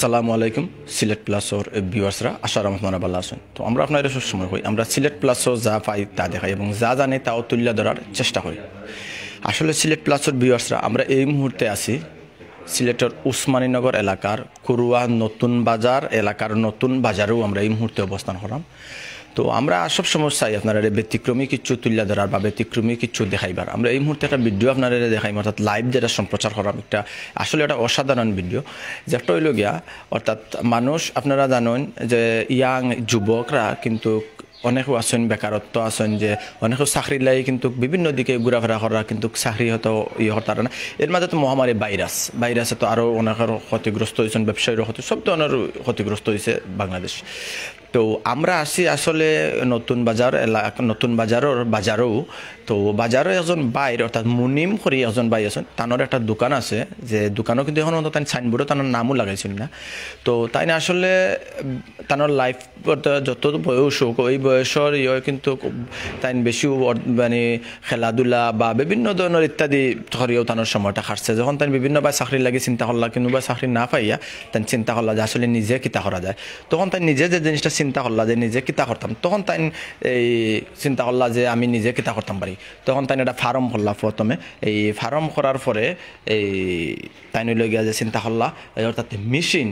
আসসালামু আলাইকুম সিলেট প্লাসোর ভিউয়ার্সরা আশা রহমানা ভালো আসুন তো আমরা আপনার সবসময় হই আমরা সিলেট প্লাসও যা পাই তা দেখাই এবং যা জানে তাও তুলে ধরার চেষ্টা করি আসলে সিলেট প্লাসোর ভিউয়ার্সরা আমরা এই মুহূর্তে আছি সিলেটের উসমানীনগর এলাকার কুরুয়া নতুন বাজার এলাকার নতুন বাজারেও আমরা এই মুহূর্তে অবস্থান করলাম তো আমরা সব সমস্যাই আপনারা ব্যতিক্রমী কিছু তুলিয়া ধরার বা ব্যতিক্রমী কিছু দেখাইবার আমরা এই মুহূর্তে একটা ভিডিও আপনারা দেখাই অর্থাৎ লাইভ যেটা সম্প্রচার করার একটা আসলে একটা অসাধারণ ভিডিও যেটা হইল গিয়া অর্থাৎ মানুষ আপনারা জানেন যে ইয়াং যুবকরা কিন্তু অনেকও আছেন বেকারত্ব আছেন যে অনেকও চাকরি লাই কিন্তু বিভিন্ন দিকে ঘোরাফেরা করা কিন্তু চাকরি হয়তো ইয়ে হতার না এর মাঝে তো মহামারী ভাইরাস ভাইরাসে তো আরও অনেকের ক্ষতিগ্রস্ত হয়েছেন ব্যবসায়ীরও ক্ষতি সব ধরনের ক্ষতিগ্রস্ত হয়েছে বাংলাদেশ তো আমরা আছি আসলে নতুন বাজার এলাকা নতুন বাজারের বাজারও তো বাজারে এজন বাইর অর্থাৎ মুনিম করি এজন বাই আছেন তানোর একটা দোকান আছে যে দোকানও কিন্তু এখন তাই সাইনবোর্ডও তানোর নামও লাগাইছিল না তো তাই না আসলে তানোর লাইফ যত বয়স হোক ওই বয়সর ইয় কিন্তু তাই বেশি মানে খেলাধুলা বা বিভিন্ন ধরনের ইত্যাদি ধরিও তানোর সময়টা খাটছে যখন তাই বিভিন্ন বা চাকরি লাগে চিন্তা করলা কিন্তু বা চাকরি না পাইয়া তাই চিন্তা করলা যে আসলে নিজে কিতা করা যায় তখন তাই নিজে যে জিনিসটা চিন্তা করলা যে নিজে কিতা করতাম তখন তাই এই চিন্তা করলা যে আমি নিজে কিতা করতাম পারি তখন তাই এটা ফার্ম করলা প্রথমে এই ফার্ম করার পরে এই তাই গিয়া যে চিন্তা করলা অর্থাৎ মেশিন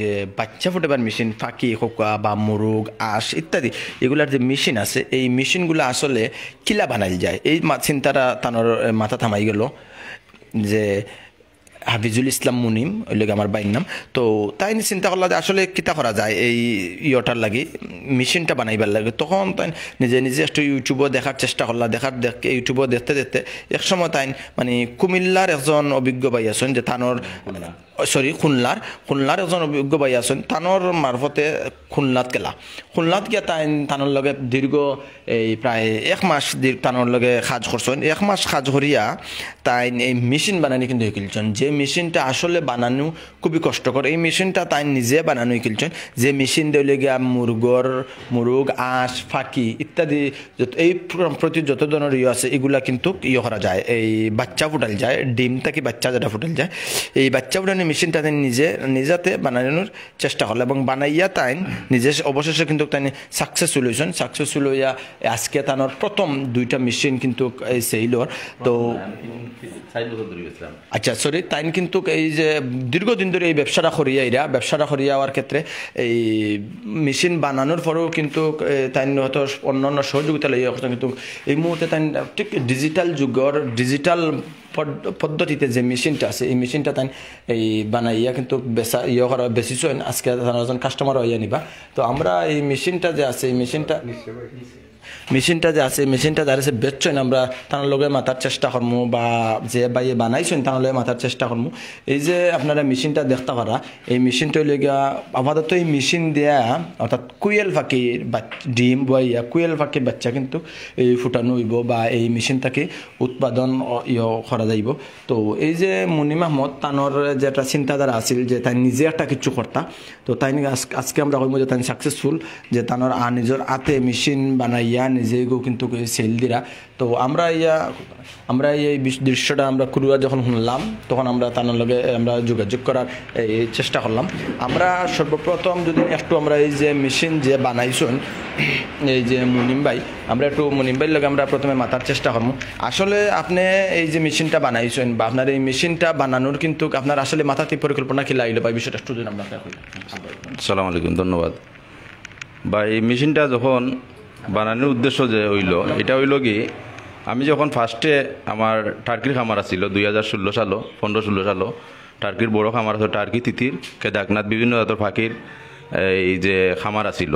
যে বাচ্চা ফুটেবার মেশিন ফাঁকি খোকা বা মুরুগ আঁশ ইত্যাদি এগুলার যে মেশিন আছে এই মেশিনগুলো আসলে কিলা বানাই যায় এই চিন্তাটা তানোর মাথা থামাই গেল যে হাফিজুল ইসলাম মুনিম ওই লোক আমার বাইর নাম তো তাই চিন্তা করলাম যে আসলে কিতা করা যায় এই ইয়েটার লাগি মেশিনটা বানাইবার লাগে তখন তাই নিজে নিজে একটু ইউটিউবও দেখার চেষ্টা করলা দেখার দেখ ইউটিউবও দেখতে দেখতে একসময় তাই মানে কুমিল্লার একজন অভিজ্ঞ ভাই আছেন যে থানোর সরি খুনলার খুনলার এজন অভিজ্ঞ বাই আছেন থানোর মারফতে খুনলাত গেলা খুনলাত গিয়া তাই থানোর লগে দীর্ঘ এই প্রায় এক মাস থানোর লগে সাজ করছেন এক মাস সাজ করিয়া তাই এই মেশিন বানানি কিন্তু শিকিলছেন যে মেশিনটা আসলে বানানো খুবই কষ্টকর এই মেশিনটা তাই নিজে বানানো শিকিলছেন যে মেশিন দিলে গিয়া মুরগর মুরগ আঁশ ফাঁকি ইত্যাদি এই প্রতি যত ধরনের ইয়ে আছে এগুলা কিন্তু ইয়ে করা যায় এই বাচ্চা ফুটাল যায় ডিম থাকি বাচ্চা যেটা ফুটাল যায় এই বাচ্চা ফুটানি মেশিনটা তিনি নিজে নিজাতে বানানোর চেষ্টা করল এবং বানাইয়া তাই নিজে অবশেষে কিন্তু তাই সাকসেসফুল হয়েছেন সাকসেসফুল হইয়া আজকে তানোর প্রথম দুইটা মেশিন কিন্তু এই সেইলর তো আচ্ছা সরি তাইন কিন্তু এই যে দীর্ঘদিন ধরে এই ব্যবসাটা করিয়া এরা ব্যবসাটা করিয়া হওয়ার ক্ষেত্রে এই মেশিন বানানোর পরেও কিন্তু তাই হয়তো অন্যান্য সহযোগিতা লইয়া কিন্তু এই মুহূর্তে তাই ঠিক ডিজিটাল যুগর ডিজিটাল পদ্ধতিতে যে মেশিনটা আছে এই মেশিনটা তাই এই বানাইয়া কিন্তু বেচা ইয়ে করা বেশিছেন আজকে তারা কাস্টমার হইয়া নিবা তো আমরা এই মেশিনটা যে আছে এই মেশিনটা মেশিনটা যে আছে মেশিনটা যারা সে বেচছেন আমরা তার লগে মাথার চেষ্টা করমু বা যে বাইয়ে বানাইছেন তার লগে মাথার চেষ্টা করমু এই যে আপনারা মেশিনটা দেখতে পারা এই মেশিনটা লেগা আপাতত এই মেশিন দেয়া অর্থাৎ কুয়েল ফাঁকির ডিম বা ইয়া কুয়েল ফাঁকির বাচ্চা কিন্তু এই ফুটানো হইব বা এই মেশিনটাকে উৎপাদন ইয় করা যাইব তো এই যে মুনি মত তানোর যে একটা চিন্তাধারা আছিল যে তাই নিজে একটা কিছু কর্তা তো তাই আজকে আমরা কইব যে তাই সাকসেসফুল যে তানোর নিজের হাতে মেশিন বানাই ইয়া নিজেও কিন্তু সেল দিরা তো আমরা ইয়া আমরা এই দৃশ্যটা আমরা কুরুয়া যখন শুনলাম তখন আমরা তার লগে আমরা যোগাযোগ করার চেষ্টা করলাম আমরা সর্বপ্রথম যদি একটু আমরা এই যে মেশিন যে বানাইছেন এই যে মুনিম ভাই আমরা একটু মুনিম ভাইয়ের লগে আমরা প্রথমে মাতার চেষ্টা করবো আসলে আপনি এই যে মেশিনটা বানাইছেন বা আপনার এই মেশিনটা বানানোর কিন্তু আপনার আসলে মাথাতে পরিকল্পনা কি লাগলো বা বিষয়টা একটু যদি আমরা সালাম আলাইকুম ধন্যবাদ বা এই মেশিনটা যখন বানানোর উদ্দেশ্য যে হইল এটা হইল কি আমি যখন ফার্স্টে আমার টার্কির খামার আছিল দুই হাজার ষোলো সালও পনেরো ষোলো সালও টার্কির বড় খামার আছে টার্কি তিতির কেদাকনাথ বিভিন্ন জাতের ফাঁকির এই যে খামার আছিল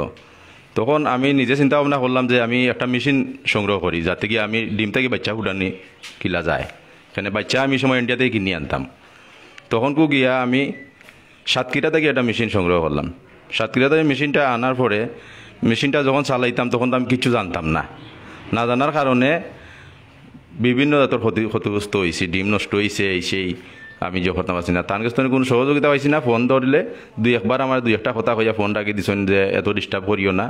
তখন আমি নিজে চিন্তা ভাবনা করলাম যে আমি একটা মেশিন সংগ্রহ করি যাতে কি আমি ডিম থেকে বাচ্চা ফুটানি কিলা যায় সেখানে বাচ্চা আমি সময় ইন্ডিয়াতেই কিনি কিনে আনতাম তখনকু গিয়া আমি সাতক্ষীরা থেকে একটা মেশিন সংগ্রহ করলাম সাতক্ষীরা থেকে মেশিনটা আনার পরে মেশিনটা যখন চালাইতাম তখন তো আমি কিছু জানতাম না না জানার কারণে বিভিন্ন জাতের ক্ষতি ক্ষতিগ্রস্ত হয়েছে ডিম নষ্ট হয়েছে এই সেই আমি যে করতে পারছি না তার কাছে কোনো সহযোগিতা পাইছি না ফোন ধরলে দুই একবার আমার দুই একটা কথা হইয়া ফোন রাখি দিছেন যে এত ডিস্টার্ব করিও না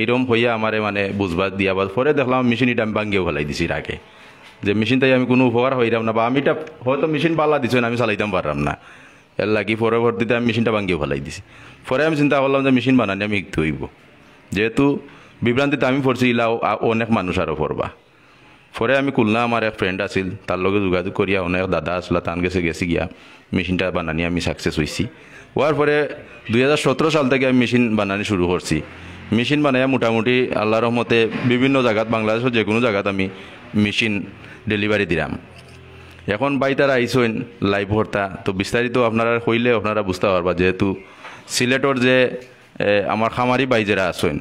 এইরকম হইয়া আমারে মানে বুঝবার দিয়া পরে দেখলাম মেশিন এটা আমি ভাঙ্গিয়ে ফেলাই দিছি রাখে যে মেশিন তাই আমি কোনো উপকার হইলাম না বা আমি এটা হয়তো মেশিন পাল্লা দিছেন আমি চালাইতাম পারলাম না এর লাগি পরবর্তীতে আমি মেশিনটা ভাঙ্গিয়ে ফেলাই দিছি পরে আমি চিন্তা করলাম যে মেশিন বানানি আমি একটু হইব যেহেতু বিভ্রান্তিতে আমি পড়ছি ইলা অনেক মানুষ আরও পড়বা পরে আমি কুলনা আমার এক ফ্রেন্ড আছিল তার লগে যোগাযোগ করিয়া অনেক দাদা আসলা তান গেছে গেছি গিয়া মেশিনটা বানানি আমি সাকসেস হয়েছি ওয়ার পরে দুই সাল থেকে আমি মেশিন বানানি শুরু করছি মেশিন বানাইয়া মোটামুটি আল্লাহ রহমতে বিভিন্ন জায়গাত বাংলাদেশের যে কোনো জায়গাত আমি মেশিন ডেলিভারি দিলাম এখন বাইতার আইসইন লাইভ হর্তা তো বিস্তারিত আপনারা হইলে আপনারা বুঝতে পারবা যেহেতু সিলেটর যে আমার খামারি বাইজেরা আছেন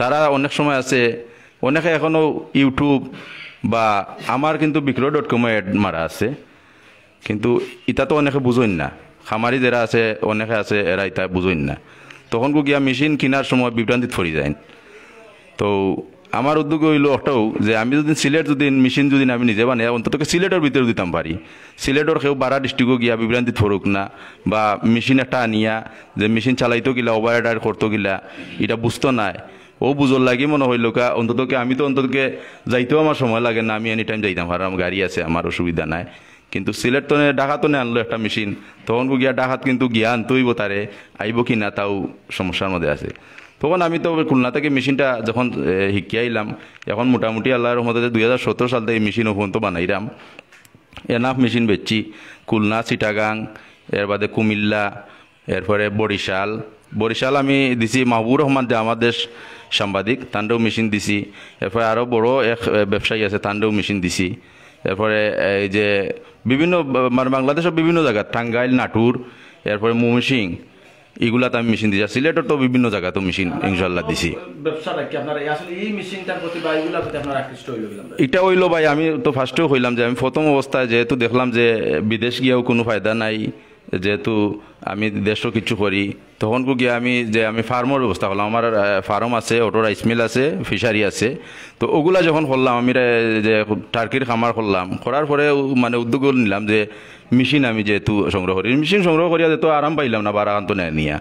তারা অনেক সময় আছে অনেকে এখনও ইউটিউব বা আমার কিন্তু বিক্রয় ডট কমে অ্যাড মারা আছে কিন্তু ইতা তো অনেকে বুঝইন না খামারি যারা আছে অনেকে আছে এরা ইতা বুঝইন না তখন গিয়া মেশিন কেনার সময় বিভ্রান্তিত ফরি যায় তো আমার উদ্যোগ হইল ওটাও যে আমি যদি সিলেট যদি মেশিন যদি আমি নিজে বানাই অন্তত সিলেটের ভিতরে দিতাম পারি সিলেটর সেও বারা ডিস্ট্রিক্টও গিয়া বিভ্রান্তি থরুক না বা মেশিন একটা আনিয়া যে মেশিন চালাইতো গিলা ওভার অর্ডার করতো গিলা এটা বুঝতো নাই ও বুঝল লাগে মনে হইল কা অন্ততকে আমি তো অন্ততকে যাইতেও আমার সময় লাগে না আমি এনি টাইম যাইতাম আর আমার গাড়ি আছে আমার অসুবিধা নাই কিন্তু সিলেট তো নে আনলো একটা মেশিন তখন গিয়া ডাকাত কিন্তু গিয়া আনতেইব তারে আইব কি না তাও সমস্যার মধ্যে আছে তখন আমি তো খুলনা থেকে মেশিনটা যখন শিকিয়াইলাম এখন মোটামুটি আল্লাহর রহমতে দুই হাজার সতেরো সাল থেকে মেশিন পর্যন্ত বানাইলাম এনাফ মেশিন বেচছি খুলনা চিটাগাং এর বাদে কুমিল্লা এরপরে বরিশাল বরিশাল আমি দিছি মাহবুব রহমান যে আমার দেশ সাংবাদিক তাণ্ডেও মেশিন দিছি এরপরে আরও বড় এক ব্যবসায়ী আছে তাণ্ডেও মেশিন দিছি এরপরে এই যে বিভিন্ন মানে বাংলাদেশের বিভিন্ন জায়গা টাঙ্গাইল নাটুর এরপরে মুমসিং এগুলাতে আমি মেশিন দিছি সিলেটের তো বিভিন্ন তো মেশিন ইনশাল্লাহ দিছি এটা হইলো ভাই আমি তো ফার্স্টেও হইলাম যে আমি প্রথম অবস্থায় যেহেতু দেখলাম যে বিদেশ গিয়েও কোনো ফায়দা নাই যেহেতু আমি দেশও কিছু করি তখন গিয়ে আমি যে আমি ফার্মর ব্যবস্থা করলাম আমার ফার্ম আছে অটোর মিল আছে ফিশারি আছে তো ওগুলা যখন করলাম আমি যে টার্কির খামার করলাম করার পরে মানে উদ্যোগ নিলাম যে মেশিন আমি যেহেতু সংগ্রহ করি মেশিন সংগ্রহ করিয়া যেহেতু আরাম পাইলাম না বারাকান্ত নেয়া নিয়া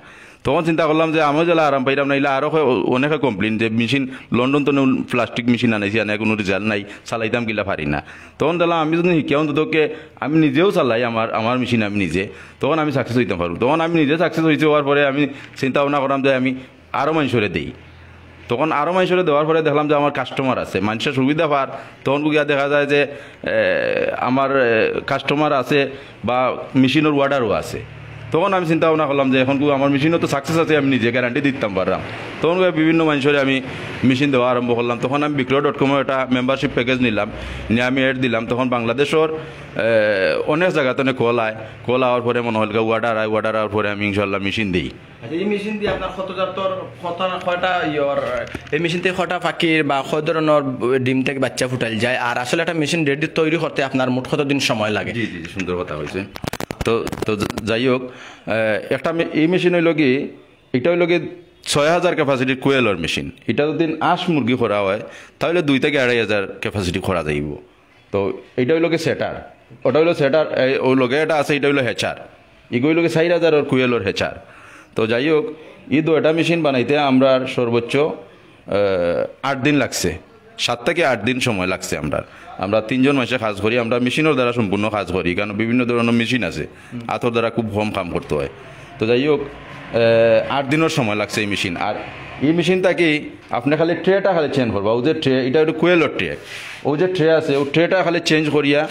তখন চিন্তা করলাম যে আমিও জেলা আরাম পাইলাম নাইলে আরও অনেকে কমপ্লেন যে মেশিন লন্ডন তো প্লাস্টিক মেশিন আনাইছি আনে কোনো রিজাল্ট নাই চালাইতাম গিলা পারি না তখন দেখলাম আমি যদি শিকাও তোকে আমি নিজেও চালাই আমার আমার মেশিন আমি নিজে তখন আমি সাকসেস হইতে পারো তখন আমি নিজে সাকসেস হয়েছি হওয়ার পরে আমি চিন্তা ভাবনা করলাম যে আমি আরও মানুষরে দিই তখন আরও মানুষরে দেওয়ার পরে দেখলাম যে আমার কাস্টমার আছে মানুষের সুবিধা পার তখন গিয়া দেখা যায় যে আমার কাস্টমার আছে বা মেশিনের ওয়ার্ডারও আছে তখন আমি চিন্তা ভাবনা করলাম যে এখন আমার মেশিনও তো সাকসেস আছে আমি নিজে গ্যারান্টি দিতাম পারলাম তখন বিভিন্ন মানুষের আমি মেশিন দেওয়া আরম্ভ করলাম তখন আমি বিক্রয় ডট কমে একটা মেম্বারশিপ প্যাকেজ নিলাম নিয়ে আমি এড দিলাম তখন বাংলাদেশের অনেক জায়গাতে অনেক কল আয় কল আওয়ার পরে মনে হলকা ওয়ার্ডার আয় ওয়ার্ডার আওয়ার পরে আমি ইনশাল্লাহ মেশিন দিই আচ্ছা, এই মেশিন দিয়ে আপনার কত ইয়র এই মেশিন থেকে কটা বা কয় ধরনের ডিম থেকে বাচ্চা ফুটাইল যায় আর আসলে একটা মেশিন রেডি তৈরি করতে আপনার মোট কতদিন সময় লাগে জি জি সুন্দর কথা হয়েছে তো তো যাই হোক একটা এই মেশিন হইল কি এটা হইল কি ছয় হাজার ক্যাপাসিটির কোয়েলর মেশিন এটা যদি আঁশ মুরগি খোরা হয় তাহলে দুই থেকে আড়াই হাজার ক্যাপাসিটি খোরা যাইব তো এটা হইল কি সেটার ওটা হইলো সেটার ও লগে এটা আছে এটা হইল হেচার এগুলো কি চার হাজার ওর কুয়েলর হেচার তো যাই হোক এই দুটা মেশিন বানাইতে আমরা সর্বোচ্চ আট দিন লাগছে সাত থেকে আট দিন সময় লাগছে আমরা আমরা তিনজন মাসে কাজ করি আমরা মেশিনের দ্বারা সম্পূর্ণ কাজ করি কারণ বিভিন্ন ধরনের মেশিন আছে আঁথর দ্বারা খুব কম কাম করতে হয় তো যাই হোক আট দিনের সময় লাগছে এই মেশিন আর এই মেশিনটাকে আপনি খালি ট্রেটা খালি চেঞ্জ করবা ওদের যে ট্রে এটা একটু কোয়েলর ট্রে ও যে ট্রে আছে ও ট্রেটা খালি চেঞ্জ করিয়া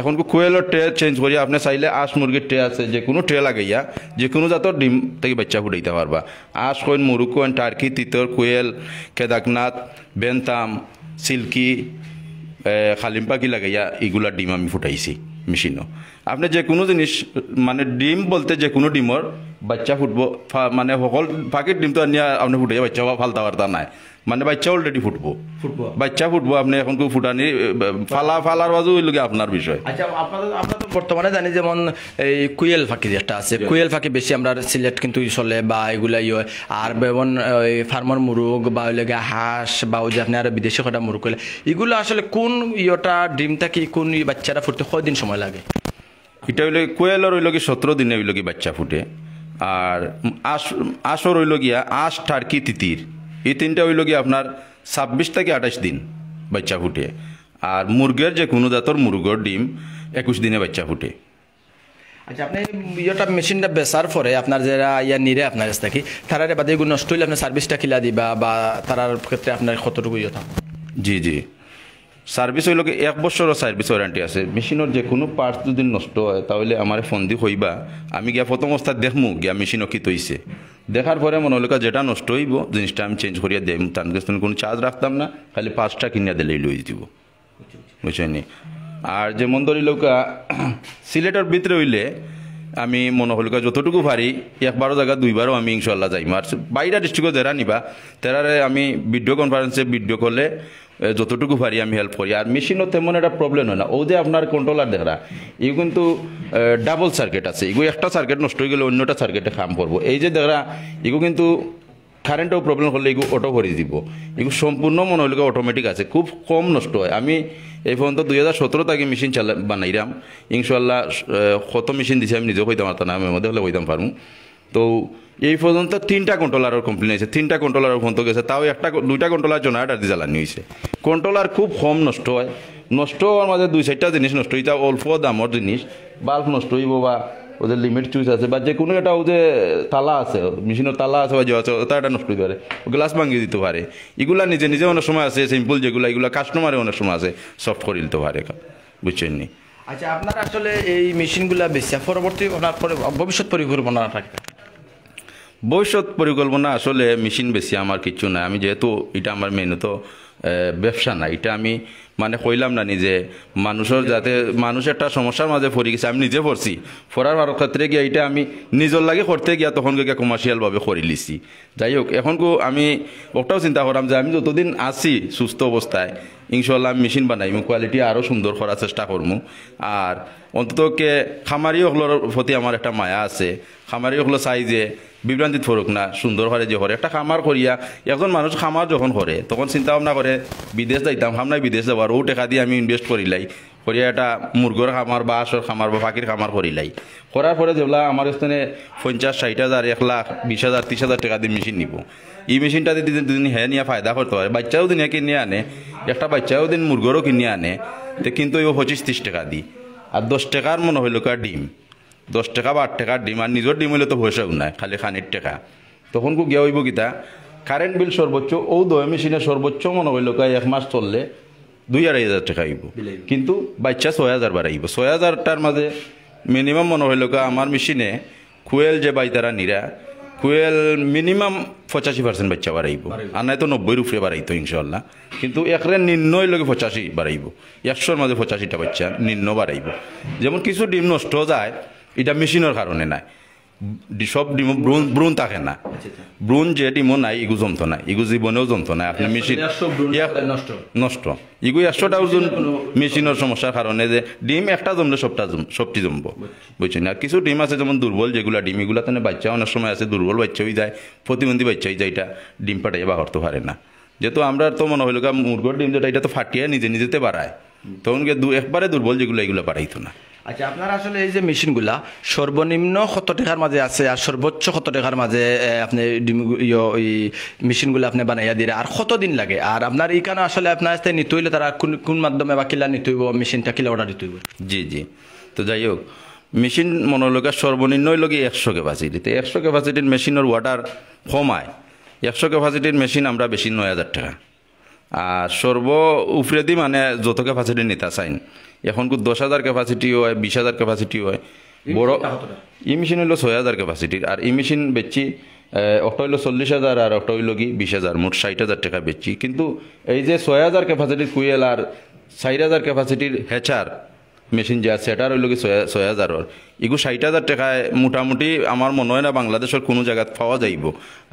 এখন কোয়েলর ট্রে চেঞ্জ করিয়া আপনি চাইলে আঁশ মুরগির ট্রে আছে যে কোনো ট্রে লাগাইয়া যে কোনো জাতর ডিম থেকে বাচ্চা ফুটাইতে পারবা আঁশ কইন মুরুক কইন টার্কি তিতর কোয়েল কেদাকনাথ বেনতাম সিল্কি খালিম পাখি লাগাইয়া এগুলা ডিম আমি ফুটাইছি মেশিনও আপনি যে কোনো জিনিস মানে ডিম বলতে যে কোনো ডিমর বাচ্চা ফুটব মানে সকল পাখির ডিম তো আনিয়া আপনি ফুটাইয়া বাচ্চা ফালতা বার্তা নাই মানে বাচ্চা অলরেডি ফুটবো বাচ্চা ফুটবো আপনি এখন কেউ ফুটানি ফালা ফালার বাজু ওই লোকে আপনার বিষয় আচ্ছা তো বর্তমানে জানি যেমন এই কুয়েল ফাঁকি যেটা আছে কুয়েল ফাঁকি বেশি আমরা সিলেট কিন্তু চলে বা এগুলা হয় ইয়ে। আর যেমন ফার্মার মুরগ বা ওই লাগে হাঁস বা ওই যে আপনি আর বিদেশি কটা মুরগ করলে এগুলো আসলে কোন ইয়েটা ডিম থাকি কোন বাচ্চারা ফুটতে কয়দিন সময় লাগে এটা হইলে আর হইল কি সতেরো দিনে হইল কি বাচ্চা ফুটে আর আস আসর হইল গিয়া আশ টার্কি তিতির এই তিনটা হইল গিয়ে আপনার ছাব্বিশ থেকে আঠাশ দিন বাচ্চা ফুটে আর মুরগের যে কোনো জাতর মুরগর ডিম একুশ দিনে বাচ্চা ফুটে আচ্ছা আপনি ইয়েটা মেশিনটা বেচার পরে আপনার যারা ইয়া নিরে আপনার কাছ থেকে তারা বাদে নষ্ট হইলে আপনার সার্ভিসটা খিলা দিবা বা তারার ক্ষেত্রে আপনার কতটুকু ইয়ে থাকবে জি জি সার্ভিস হইল কি এক বছরও সার্ভিস ওয়ারেন্টি আছে মেশিনের যে কোনো পার্টস যদি নষ্ট হয় তাহলে আমার দি হইবা আমি গিয়া প্রথম অবস্থা দেখমু গিয়া মেশিনও কি তৈছে দেখার পরে মনে হলো যেটা নষ্ট হইব জিনিসটা আমি চেঞ্জ করিয়া দেব তার কোনো চার্জ রাখতাম না খালি পাঁচটা কিনিয়া দিলেই লই দিব বুঝছেন আর যেমন মন্দরি লোকা সিলেটের ভিতরে হইলে আমি মনে হলিকা যতটুকু পারি একবারও জায়গা দুইবারও আমি ইনশাল্লাহ যাইম আর বাইরা ডিস্ট্রিক্টও যারা নিবা তারারে আমি ভিডিও কনফারেন্সে ভিডিও কলে যতটুকু পারি আমি হেল্প করি আর মেশিনও তেমন একটা প্রবলেম হয় না ও যে আপনার কন্ট্রোলার দেখা ই কিন্তু ডাবল সার্কিট আছে এগুলো একটা সার্কিট নষ্ট হয়ে গেলে অন্যটা সার্কিটে কাম করবো এই যে দেখা এগুলো কিন্তু কারেন্টও প্রবলেম হলে এগুলো অটো ভরি দিব এগুলো সম্পূর্ণ হলে অটোমেটিক আছে খুব কম নষ্ট হয় আমি এই পর্যন্ত দুই হাজার সতেরো তাকে মেশিন চালা বানাইরাম ইনশাল্লাহ কত মেশিন দিছে আমি নিজেও হইতাম আর না আমি মধ্যে হলে হইতাম পারবো তো এই পর্যন্ত তিনটা কন্ট্রোলারের কমপ্লেন আছে তিনটা কন্ট্রোলারের ফোন তো গেছে তাও একটা দুইটা কন্ট্রোলার জন্য অর্ডার দিয়ে জ্বালানি হয়েছে কন্ট্রোলার খুব কম নষ্ট হয় নষ্ট হওয়ার মাঝে দুই চারটা জিনিস নষ্ট হইতা অল্প দামর জিনিস বাল্ব নষ্ট হইব বা ওদের লিমিট চুইস আছে বা যে কোনো একটা ওদের তালা আছে মেশিনের তালা আছে বা যে আছে ওটা একটা নষ্ট পারে গ্লাস ভাঙিয়ে দিতে পারে এগুলা নিজে নিজে অনেক সময় আছে সিম্পল যেগুলো এগুলো কাস্টমারে অনেক সময় আছে সফট করে দিতে পারে বুঝছেন নি আচ্ছা আপনার আসলে এই মেশিনগুলো বেশি পরবর্তী ওনার ভবিষ্যৎ পরিকল্পনা থাকে ভবিষ্যৎ পরিকল্পনা আসলে মেশিন বেশি আমার কিছু নাই আমি যেহেতু এটা আমার মেন তো ব্যবসা না এটা আমি মানে কইলাম না নিজে মানুষের যাতে মানুষ একটা সমস্যার মাঝে ফরি গেছে আমি নিজে পড়ছি ফরার আর ক্ষেত্রে গিয়ে এটা আমি নিজের লাগে করতে গিয়া তখন গিয়ে কমার্শিয়ালভাবে করে লিছি যাই হোক এখন আমি ওটাও চিন্তা করলাম যে আমি যতদিন আছি সুস্থ অবস্থায় ইনশাল্লাহ আমি মেশিন বানাই কোয়ালিটি আরও সুন্দর করার চেষ্টা করবো আর কে খামারি ওগুলোর প্রতি আমার একটা মায়া আছে খামারি ওগুলো চাই যে বিভ্রান্তিত ফরুক না সুন্দর হরে যে হরে একটা খামার করিয়া একজন মানুষ খামার যখন করে তখন চিন্তা ভাবনা করে বিদেশ যাইতাম খামনায় বিদেশ যাব আর ও টেকা দিয়ে আমি ইনভেস্ট লাই করিয়া এটা মুরগর খামার বা আসর খামার বা পাখির খামার লাই করার পরে যেগুলা আমার স্থানে পঞ্চাশ ষাট হাজার এক লাখ বিশ হাজার ত্রিশ হাজার টাকা দিয়ে মেশিন নিব এই মেশিনটা দিয়ে দিন হ্যাঁ নিয়ে ফায়দা করতে পারে বাচ্চাও দিন কিনে আনে একটা বাচ্চাও দিন মুরগরও কিনে আনে তো কিন্তু ও পঁচিশ ত্রিশ টাকা দিই আর দশ টাকার মনে হইল কার ডিম দশ টাকা বা আট টাকার ডিম আর নিজের ডিম হইলে তো পয়সাও নাই খালি খানির টাকা তখন কু গিয়া হইব গীতা কারেন্ট বিল সর্বোচ্চ ও দয় মেশিনে সর্বোচ্চ মনে হইল এক মাস চললে দুই আড়াই হাজার টাকা আইব কিন্তু বাচ্চা ছয় হাজার বার আইব ছয় হাজারটার মাঝে মিনিমাম মনে হইল আমার মেশিনে কুয়েল যে বাই তারা নিরা কুয়েল মিনিমাম পঁচাশি পার্সেন্ট বাচ্চা বাড়াইব আর নাই তো নব্বই উপরে বাড়াইতো ইনশাল্লাহ কিন্তু একরে নিম্নই লোক পঁচাশি বাড়াইব একশোর মাঝে পঁচাশিটা বাচ্চা নিম্ন বাড়াইব যেমন কিছু ডিম নষ্ট যায় এটা মেশিনের কারণে নাই সব ডিম ব্রুন ব্রুন থাকে না আচ্ছা, আচ্ছা। ব্রুন যে ডিমো নাই ইগু জমতো না ইগু জীবনেও জমতো না আপনি মেশিন নষ্ট ইগু একশোটাও মেশিনের সমস্যার কারণে যে ডিম একটা জমলে সবটা জম সবটি জমব বুঝছেন আর কিছু ডিম আছে যেমন দুর্বল যেগুলো ডিম এগুলো তো বাচ্চা অনেক সময় আছে দুর্বল বাচ্চা হয়ে যায় প্রতিবন্ধী বাচ্চা হয়ে যায় এটা ডিম ফাটাই বা হরতে পারে না যেহেতু আমরা তো মনে হইল মুরগোর ডিম যেটা এটা তো ফাটিয়ে নিজে নিজেতে বাড়ায় তখন একবারে দুর্বল যেগুলো এগুলো বাড়াইতো না আচ্ছা আপনার আসলে এই যে মেশিনগুলা সর্বনিম্ন কত টাকার মাঝে আছে আর সর্বোচ্চ কত টাকার মাঝে আপনি মেশিনগুলো আপনি বানাইয়া দিলে আর কত দিন লাগে আর আপনার এই কারণে আসলে আপনার আসতে নিতে হইলে তারা কোন কোন মাধ্যমে বা কিলা নিতে হইব মেশিনটা কিলা অর্ডার দিতে হইব জি জি তো যাই হোক মেশিন মনোলোকার সর্বনিম্ন লগে একশো ক্যাপাসিটি তো একশো ক্যাপাসিটির মেশিনের ওয়াটার কমায় একশো ক্যাপাসিটির মেশিন আমরা বেশি নয় হাজার টাকা আর সর্ব উফরেদি মানে যত ক্যাপাসিটি নিতে চাইন এখন দশ হাজার ক্যাপাসিটি হয় বিশ হাজার ক্যাপাসিটি হয় বড় ই মেশিন হইলো ছয় হাজার ক্যাপাসিটির আর ই মেশিন বেচছি অটো হইল চল্লিশ হাজার আর অটো হইল কি বিশ হাজার মোট ষাট হাজার টাকা বেচছি কিন্তু এই যে ছয় হাজার ক্যাপাসিটির কুয়েল আর চার হাজার ক্যাপাসিটির হেচার মেশিন যে আছে এটার কি ছয় হাজারর ইগু ষাট হাজার টাকায় মোটামুটি আমার মনে হয় না বাংলাদেশের কোনো জায়গাত পাওয়া যাইব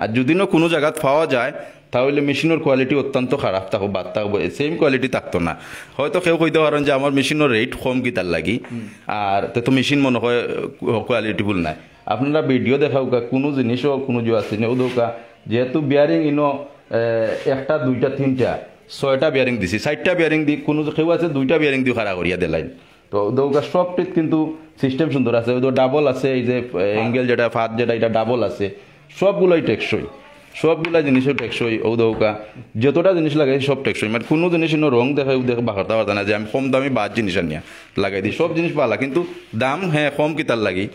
আর যদিনও কোনো জায়গাত পাওয়া যায় তাহলে মেশিনের কোয়ালিটি অত্যন্ত খারাপ থাকো বাদ থাকবো সেম কোয়ালিটি থাকতো না হয়তো কেউ কইতে পারেন যে আমার মেশিনের রেট কম কি তার লাগি আর তো মেশিন মনে হয় কোয়ালিটিফুল নাই আপনারা ভিডিও দেখাউকা কোনো জিনিসও কোনো জো আছে নেও দৌকা যেহেতু বিয়ারিং ইনো একটা দুইটা তিনটা ছয়টা বিয়ারিং দিছি চারটা বিয়ারিং দি কোনো কেউ আছে দুইটা বিয়ারিং দিয়ে খাড়া করিয়া দেলাইন তো দৌকা সবটিত কিন্তু সিস্টেম সুন্দর আছে ওই ডাবল আছে এই যে অ্যাঙ্গেল যেটা ফাঁদ যেটা এটা ডাবল আছে সবগুলোই টেকসই সবগুলা জিনিসও টেকসই ও দৌকা যতটা জিনিস লাগাই সব টেকসই মানে কোনো জিনিস ইনো রং দেখায় দেখে বাহার তাহার না যে আমি কম দামি বাদ জিনিস আনিয়া লাগাই দিই সব জিনিস পালা কিন্তু দাম হ্যাঁ কম কিতার লাগি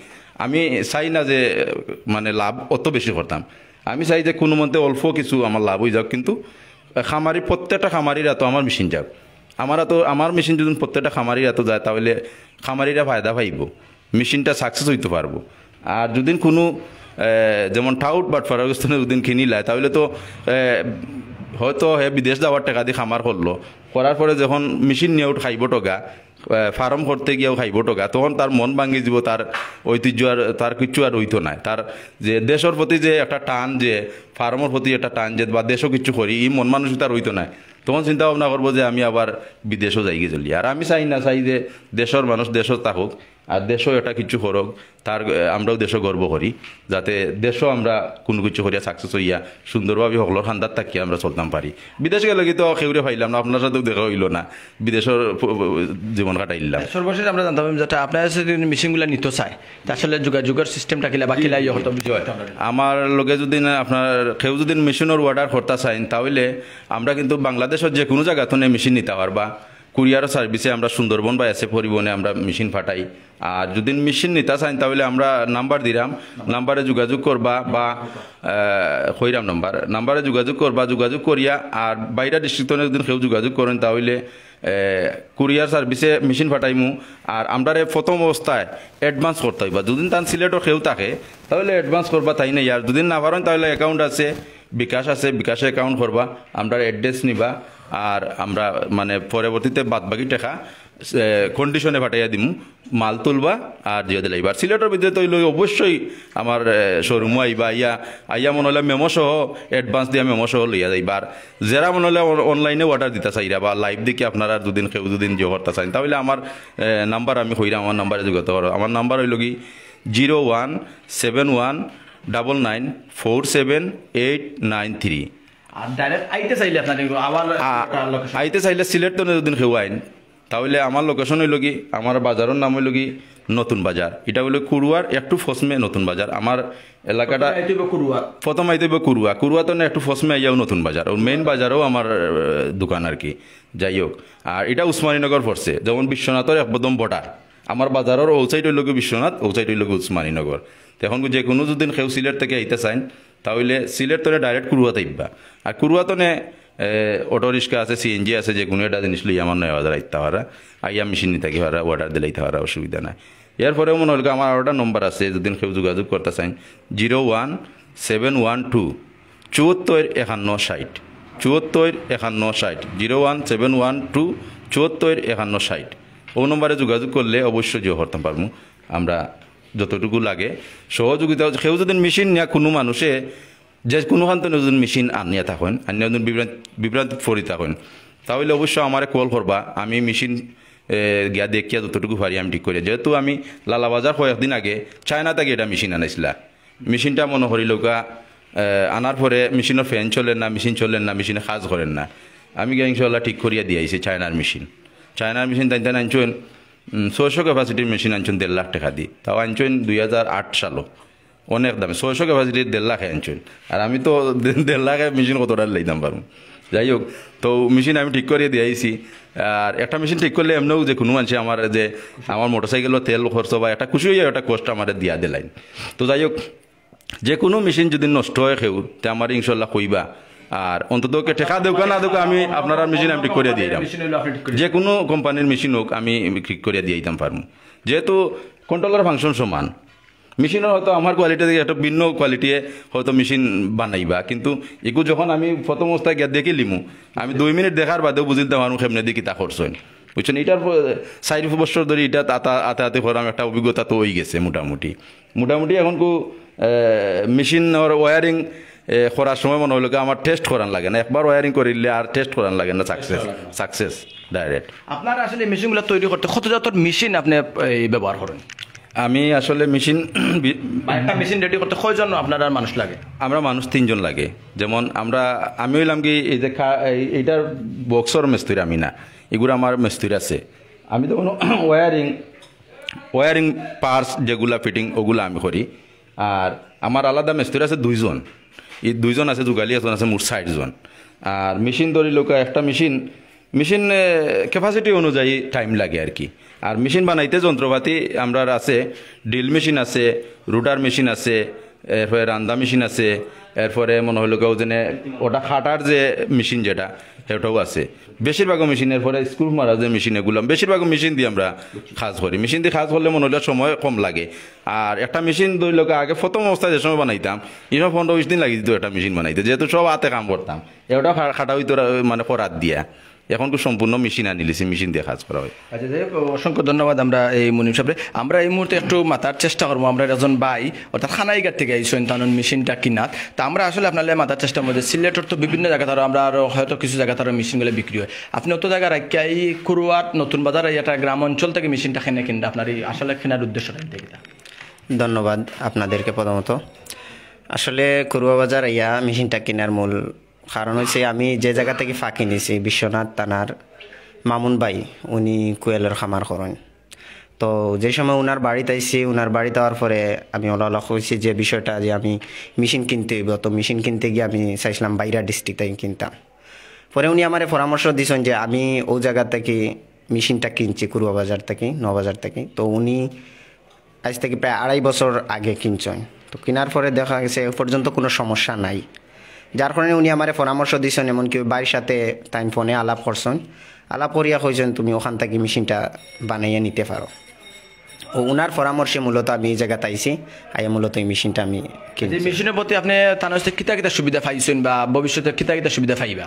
আমি চাই না যে মানে লাভ অত বেশি করতাম আমি চাই যে কোনো মতে অল্প কিছু আমার লাভ হয়ে যাক কিন্তু খামারি প্রত্যেকটা খামারিরা তো আমার মেশিন যাক আমার তো আমার মেশিন যদি প্রত্যেকটা খামারিরা তো যায় তাহলে খামারিরা ফায়দা পাইব মেশিনটা সাকসেস হইতে পারবো আর যদি কোনো যেমন ঠাউট বাট ফারাগস্তানের উদিন কিনিলায় তাহলে তো হয়তো হে বিদেশ যাওয়ার টাকা দিয়ে খামার করলো করার পরে যখন মেশিন নিয়েও খাইব টকা ফার্ম করতে গিয়েও খাইব টকা তখন তার মন ভাঙি যাব তার ঐতিহ্য আর তার কিচ্ছু আর হইতো নাই তার যে দেশের প্রতি যে একটা টান যে ফার্মর প্রতি একটা টান যে বা দেশও কিছু করি এই মন মানুষ তার হইতো নাই তখন চিন্তা ভাবনা করবো যে আমি আবার বিদেশও যাই গিয়ে চলি আর আমি চাই না চাই যে দেশের মানুষ দেশও থাকুক আর দেশও এটা কিছু করক তার আমরাও দেশও গর্ব করি যাতে দেশও আমরা কোনো কিছু করিয়া সাকসেস হইয়া সুন্দরভাবে সকলের ঠান্ডার থাকি আমরা চলতাম পারি বিদেশ গেলে কিন্তু সেউরে পাইলাম না আপনার সাথেও দেখা হইল না বিদেশের জীবন কাটাইলাম সর্বশেষ আমরা জানতে পারি যাতে আপনার সাথে মিশিংগুলো নিত চাই আসলে যোগাযোগের সিস্টেম থাকিলে বা কিলাই ইয়ে হতো আমার লগে যদি আপনার কেউ যদি মেশিনের ওয়ার্ডার করতে চাইন তাহলে আমরা কিন্তু বাংলাদেশের যে কোনো জায়গাতে মেশিন নিতে পারবা কুরিয়ার সার্ভিসে আমরা সুন্দরবন বা এসে পরিবহনে আমরা মেশিন ফাটাই আর যদি মেশিন নিতে চান তাহলে আমরা নাম্বার দিলাম নাম্বারে যোগাযোগ করবা বা হইরাম নাম্বার নাম্বারে যোগাযোগ করবা যোগাযোগ করিয়া আর বাইরা ডিস্ট্রিক্টনে যদি কেউ যোগাযোগ করেন তাহলে কুরিয়ার সার্ভিসে মেশিন ফাটাইমু আর আমরা প্রথম অবস্থায় অ্যাডভান্স করতে হইবা যদি তার সিলেটও কেউ থাকে তাহলে অ্যাডভান্স করবা তাই না আর যদি না পারেন তাহলে অ্যাকাউন্ট আছে বিকাশ আছে বিকাশে অ্যাকাউন্ট করবা আমরা অ্যাড্রেস নিবা আর আমরা মানে পরবর্তীতে বাদবাকি টাকা কন্ডিশনে ফাটাইয়া দিমু মাল তুলবা আর জিও দিলাইবা আর সিলেটের ভিতরে তৈল অবশ্যই আমার শোরুমও আইবা আইয়া আইয়া মনে হলে মেমো সহ অ্যাডভান্স দিয়ে মেমো সহ লইয়া যাইবা আর যারা মনে হলে অনলাইনে অর্ডার দিতে চাইরা বা লাইভ দেখে আপনারা দুদিন কেউ দুদিন জিও করতে চাই তাহলে আমার নাম্বার আমি হইরা আমার নাম্বারে করতে পারো আমার নাম্বার হইল কি zero one seven one double nine four seven eight nine three আইতে চাইলে সিলেট তো যদি কেউ তাহলে আমার লোকেশন হইল কি আমার বাজারের নাম হইল কি নতুন বাজার এটা হইল কুরুয়ার একটু ফসমে নতুন বাজার আমার এলাকাটা প্রথম আইতে হইব কুরুয়া কুরুয়া তো না একটু ফসমে আইয়াও নতুন বাজার ওর মেইন বাজারও আমার দোকান আর কি যাই হোক আর এটা উসমানীনগর পড়ছে যেমন বিশ্বনাথের একদম বটার আমার বাজারের সাইড হইল কি বিশ্বনাথ ও সাইড হইল কি উসমানীনগর তো এখন যে কোনো যদি খেউ সিলেট থেকে আইতে চাইন তাহলে সিলেট তোরে ডাইরেক্ট কুরুয়া তাইবা আর কুরুয়া তনে অটো রিক্সা আছে সিএনজি আছে যে কোনো একটা জিনিস লইয়া আমার নয় হাজার আইতে পারা আইয়া মেশিন নিতে পারা অর্ডার দিলে ইতে পারা অসুবিধা নাই এরপরেও মনে হল আমার আরেকটা নম্বর আছে যদিন কেউ যোগাযোগ করতে চাই zero one seven one two চুয়াত্তর একান্ন ষাট চুয়াত্তর একান্ন ষাট zero one seven one two চুয়াত্তর একান্ন ষাট ও নম্বরে যোগাযোগ করলে অবশ্যই জিও হরতাম পারবো আমরা যতটুকু লাগে সহযোগিতা সেও যদি মেশিন নিয়ে কোনো মানুষে যে কোনো খান নতুন মেশিন আনিয়া থাকেন আনিয়া নতুন বিভ্রান্ত বিভ্রান্ত ফরি থাকেন তাহলে অবশ্য আমার কল করবা আমি মেশিন গিয়া দেখিয়া যতটুকু ভারি আমি ঠিক করি যেহেতু আমি লালাবাজার কয়েকদিন আগে চায়না থেকে এটা মেশিন আনাইছিলা মেশিনটা মনে হরি লোকা আনার পরে মেশিনের ফ্যান চলেন না মেশিন চলেন না মেশিনে কাজ করেন না আমি গিয়ে ইনশাল্লাহ ঠিক করিয়া দিয়েছি চায়নার মেশিন চায়নার মেশিন তাই তাই আনছেন ছয়শো ক্যাপাসিটির মেশিন আনছেন দেড় লাখ টাকা দি তাও আনছেন দুই হাজার আট সালও অনেক দামে ছয়শো ক্যাপাসিটির দেড় লাখে আনছেন আর আমি তো দেড় লাখে মেশিন কতটা দাম পারবো যাই হোক তো মেশিন আমি ঠিক করে দিয়েছি আর একটা মেশিন ঠিক করলে এমনিও যে কোনো মানুষ আমার যে আমার মোটরসাইকেলও তেল খরচ বা একটা খুশি হয়ে একটা কষ্ট আমার দিয়া দিলাইন তো যাই হোক যে কোনো মেশিন যদি নষ্ট হয় সেউ তে আমার ইনশাল্লাহ কইবা আর অন্তত ঠেকা দেবো না দেখ আমি আপনার মেশিন আমি ঠিক করে দিয়ে যে কোনো কোম্পানির মেশিন হোক আমি ঠিক করে দিয়ে দিতাম পারবো যেহেতু কন্ট্রোলার ফাংশন সমান মেশিনের হয়তো আমার কোয়ালিটি থেকে একটা ভিন্ন কোয়ালিটিয়ে হয়তো মেশিন বানাইবা কিন্তু একু যখন আমি প্রথম অবস্থায় গিয়ে দেখি লিমু আমি দুই মিনিট দেখার বাদেও বুঝিলতাম আমার সেমনে দেখি তা করছেন বুঝছেন এটার চারি বছর ধরে এটা আতা আতে করাম একটা অভিজ্ঞতা তো হয়ে গেছে মোটামুটি মোটামুটি এখন মেশিন ওয়ারিং করার সময় মনে হইলো আমার টেস্ট করার লাগে না একবার ওয়ারিং করিলে আর টেস্ট করার লাগে না সাকসেস সাকসেস ডাইরেক্ট আপনার আসলে মেশিনগুলো তৈরি করতে কত যত মেশিন আপনি ব্যবহার করেন আমি আসলে মেশিন একটা মেশিন রেডি করতে কয়জন আপনার আর মানুষ লাগে আমরা মানুষ তিনজন লাগে যেমন আমরা আমি হইলাম কি এই যে এইটার বক্সর মেস্তুরি আমি না এগুলো আমার মেস্তুরি আছে আমি তো কোনো ওয়ারিং ওয়ারিং পার্টস যেগুলা ফিটিং ওগুলো আমি করি আর আমার আলাদা মেস্তুরি আছে দুইজন ই দুইজন আছে যোগালী এজন আছে মোট ষাটজন আর মেশিন ধরি লোক একটা মেশিন মেশিন ক্যাপাসিটি অনুযায়ী টাইম লাগে আর কি আর মেশিন বানাইতে যন্ত্রপাতি আমরা আছে ড্রিল মেশিন আছে রুটার মেশিন আছে এরপরে রান্দা মেশিন আছে এরপরে মনে হলো কেউ যেন ওটা খাটার যে মেশিন যেটা সেটাও আছে বেশিরভাগ মেশিনের পরে স্কুল মারা যে মেশিন এগুলো বেশিরভাগ মেশিন দিয়ে আমরা কাজ করি মেশিন দিয়ে কাজ করলে মনে হলে সময় কম লাগে আর একটা মেশিন ধরি লোক আগে প্রথম অবস্থায় যে সময় বানাইতাম এরকম পনেরো বিশ দিন লাগিয়ে দিত একটা মেশিন বানাইতে যেহেতু সব হাতে কাম করতাম এটা খাটা হইতো মানে করার দিয়া এখন তো সম্পূর্ণ মেশিন আনিলিছি মেশিন দিয়ে কাজ করা হয় আচ্ছা যাই হোক অসংখ্য ধন্যবাদ আমরা এই মনিম সাহেব আমরা এই মুহূর্তে একটু মাথার চেষ্টা করবো আমরা একজন ভাই অর্থাৎ খানাইগার থেকে এই সন্তানন মেশিনটা কিনাত তা আমরা আসলে আপনার মাথার চেষ্টা মধ্যে সিলেটর তো বিভিন্ন জায়গা ধরো আমরা আরও হয়তো কিছু জায়গা ধরো মেশিনগুলো বিক্রি হয় আপনি অত জায়গা রাখিয়া এই কুরুয়াট নতুন বাজার এই একটা গ্রাম অঞ্চল থেকে মেশিনটা কেনে কিনতে আপনার এই আসলে কেনার উদ্দেশ্য দেখতে ধন্যবাদ আপনাদেরকে প্রথমত আসলে কুরুয়া বাজার ইয়া মেশিনটা কেনার মূল কারণ হচ্ছে আমি যে জায়গা থেকে ফাঁকি নিছি বিশ্বনাথ থানার মামুন ভাই উনি কুয়েলের খামার করেন তো যে সময় ওনার বাড়িতে আইসি ওনার বাড়িতে হওয়ার পরে আমি ওলা লক্ষ্য করছি যে বিষয়টা যে আমি মেশিন কিনতে হইব তো মেশিন কিনতে গিয়ে আমি চাইছিলাম বাইরা ডিস্ট্রিক্ট থেকে কিনতাম পরে উনি আমার পরামর্শ দিয়েছেন যে আমি ও জায়গা থেকে মেশিনটা কিনছি কুরুয়া বাজার থেকে নবাজার থেকে তো উনি আজ থেকে প্রায় আড়াই বছর আগে কিনছেন তো কেনার পরে দেখা গেছে এ পর্যন্ত কোনো সমস্যা নাই যার কারণে উনি আমার পরামর্শ দিয়েছেন এমনকি বাইর সাথে তাই ফোনে আলাপ করছেন আলাপ করিয়া কইছেন তুমি ওখান থেকে মেশিনটা বানাইয়া নিতে পারো ও ওনার পরামর্শে মূলত আমি এই জায়গাতে আইসি আই মূলত এই মেশিনটা আমি মেশিনের প্রতি আপনি তার হচ্ছে কিতা সুবিধা পাইছেন বা ভবিষ্যতে কিতা কিতা সুবিধা পাইবা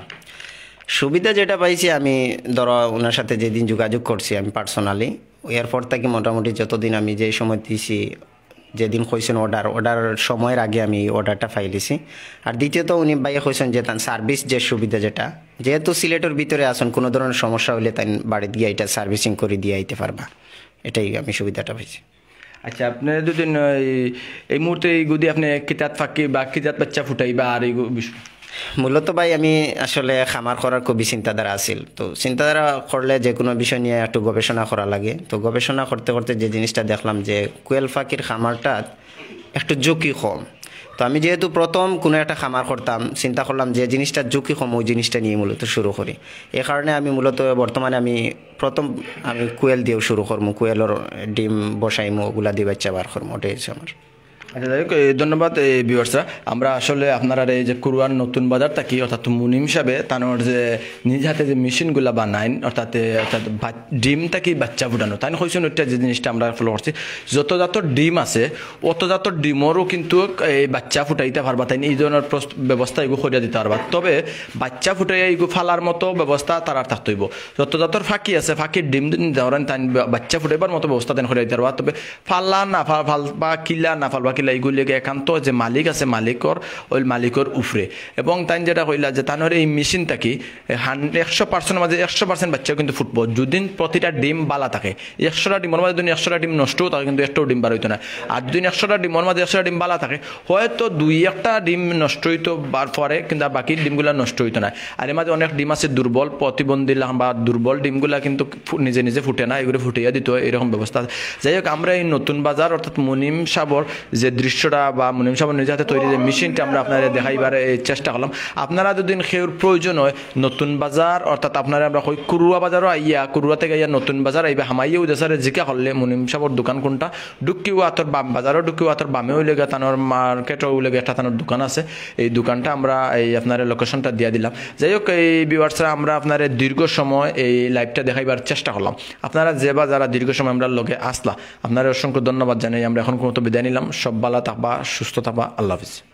সুবিধা যেটা পাইছি আমি ধরো ওনার সাথে যেদিন যোগাযোগ করছি আমি পার্সোনালি এরপর থেকে মোটামুটি যতদিন আমি যে সময় দিয়েছি যেদিন কইছেন অর্ডার অর্ডার সময়ের আগে আমি অর্ডারটা ফাইলিছি আর দ্বিতীয়ত উনি বাইয়ে কইছেন যে তার সার্ভিস যে সুবিধা যেটা যেহেতু সিলেটের ভিতরে আসুন কোনো ধরনের সমস্যা হলে তাই বাড়িতে গিয়ে এটা সার্ভিসিং করে দিয়ে আইতে পারবা এটাই আমি সুবিধাটা পাইছি আচ্ছা আপনার দুদিন এই মুহূর্তে এই আপনি কিতাত ফাঁকি বা কিতাত বাচ্চা ফুটাই বা আর এই বিষয় মূলত ভাই আমি আসলে খামার করার খুবই চিন্তাধারা আছিল তো চিন্তাধারা করলে যে কোনো বিষয় নিয়ে একটু গবেষণা করা লাগে তো গবেষণা করতে করতে যে জিনিসটা দেখলাম যে কুয়েল ফাঁকির খামারটা একটু ঝুঁকি কম তো আমি যেহেতু প্রথম কোনো একটা খামার করতাম চিন্তা করলাম যে জিনিসটা ঝুঁকি কম ওই জিনিসটা নিয়ে মূলত শুরু করি এ কারণে আমি মূলত বর্তমানে আমি প্রথম আমি কুয়েল দিয়েও শুরু করবো কুয়েলর ডিম বসাইমো ওগুলা দিয়ে বাচ্চা বার করবো ওটাই হচ্ছে আমার আচ্ছা যাই ধন্যবাদ এই ভিউয়ার্সরা আমরা আসলে আপনারা এই যে কুরআন নতুন বাজার থাকি অর্থাৎ মুনিম হিসাবে তানোর যে নিজ হাতে যে মেশিনগুলো বানাইন অর্থাৎ অর্থাৎ ডিম থাকি বাচ্চা ফুটানো তাই কইসেন ওইটা যে জিনিসটা আমরা ফলো করছি যত যত ডিম আছে অত যত ডিমরও কিন্তু এই বাচ্চা ফুটাইতে পারবা তাই এই ধরনের ব্যবস্থা এগুলো করিয়া দিতে পারবা তবে বাচ্চা ফুটাইয়া এগুলো ফালার মতো ব্যবস্থা তার আর থাকতেইব যত যত ফাঁকি আছে ফাঁকির ডিম ধরেন তাই বাচ্চা ফুটাইবার মতো ব্যবস্থা তাই করিয়া দিতে পারবা তবে ফাল্লা না ফাল বা কিলা না ফাল বা কিলা এগুলিকে একান্ত যে মালিক আছে মালিকর ওই মালিকর উফরে এবং তাই যেটা কইলা যে তানোর এই থাকি কি একশো পার্সেন্ট মাঝে একশো পার্সেন্ট বাচ্চা কিন্তু ফুটবল যদিন প্রতিটা ডিম বালা থাকে একশোটা ডিমের মাঝে যদি একশোটা ডিম নষ্টও থাকে কিন্তু একটাও ডিম বার হইতো না আর যদি একশোটা ডিমের মাঝে একশোটা ডিম বালা থাকে হয়তো দুই একটা ডিম নষ্ট হইতো বার পরে কিন্তু বাকি ডিমগুলো নষ্ট হইতো না আর এর মাঝে অনেক ডিম আছে দুর্বল প্রতিবন্ধী বা দুর্বল ডিমগুলা কিন্তু নিজে নিজে ফুটে না এগুলো ফুটিয়ে দিত এরকম ব্যবস্থা যাই হোক আমরা এই নতুন বাজার অর্থাৎ মনিম সাবর যে দৃশ্যটা বা মুনিম সাহেব হাতে তৈরি যে মেশিনটা আমরা আপনারা দেখাইবার চেষ্টা করলাম আপনারা যদি সেউর প্রয়োজন হয় নতুন বাজার অর্থাৎ আপনারা আমরা কই কুরুয়া বাজারও আইয়া কুরুয়া থেকে আইয়া নতুন বাজার আইবা হামাইয়া উদেশারে জিকা করলে মুনিম সাহেবর দোকান কোনটা ডুকিও আতর বাম বাজারও ডুকিও আতর বামে উলেগা তানোর মার্কেটও উলেগা একটা তানোর দোকান আছে এই দোকানটা আমরা এই আপনার লোকেশনটা দিয়ে দিলাম যাই হোক এই ভিউয়ার্সরা আমরা আপনার দীর্ঘ সময় এই লাইভটা দেখাইবার চেষ্টা করলাম আপনারা যে বা যারা দীর্ঘ সময় আমরা লগে আসলা আপনারা অসংখ্য ধন্যবাদ জানাই আমরা এখন কোনো বিদায় নিলাম সব বালা থাকবা সুস্থ থাকবা আল্লাহ হাফিজ